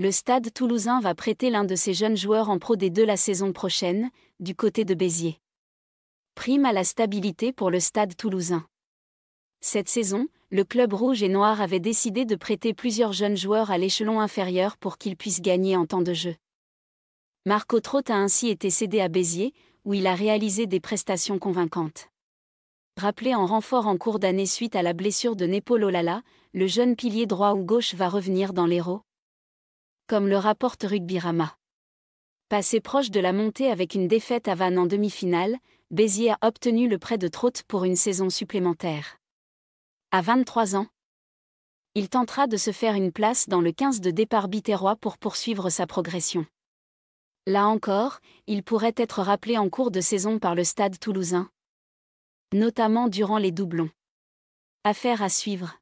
le Stade toulousain va prêter l'un de ses jeunes joueurs en Pro des deux la saison prochaine, du côté de Béziers. Prime à la stabilité pour le Stade toulousain. Cette saison, le club rouge et noir avait décidé de prêter plusieurs jeunes joueurs à l'échelon inférieur pour qu'ils puissent gagner en temps de jeu. Marco Trott a ainsi été cédé à Béziers, où il a réalisé des prestations convaincantes. Rappelé en renfort en cours d'année suite à la blessure de Nepo Lolala, le jeune pilier droit ou gauche va revenir dans l'héros comme le rapporte Rama. Passé proche de la montée avec une défaite à Vannes en demi-finale, Béziers a obtenu le prêt de Trotte pour une saison supplémentaire. À 23 ans, il tentera de se faire une place dans le 15 de départ bitérois pour poursuivre sa progression. Là encore, il pourrait être rappelé en cours de saison par le stade toulousain, notamment durant les doublons. Affaire à suivre.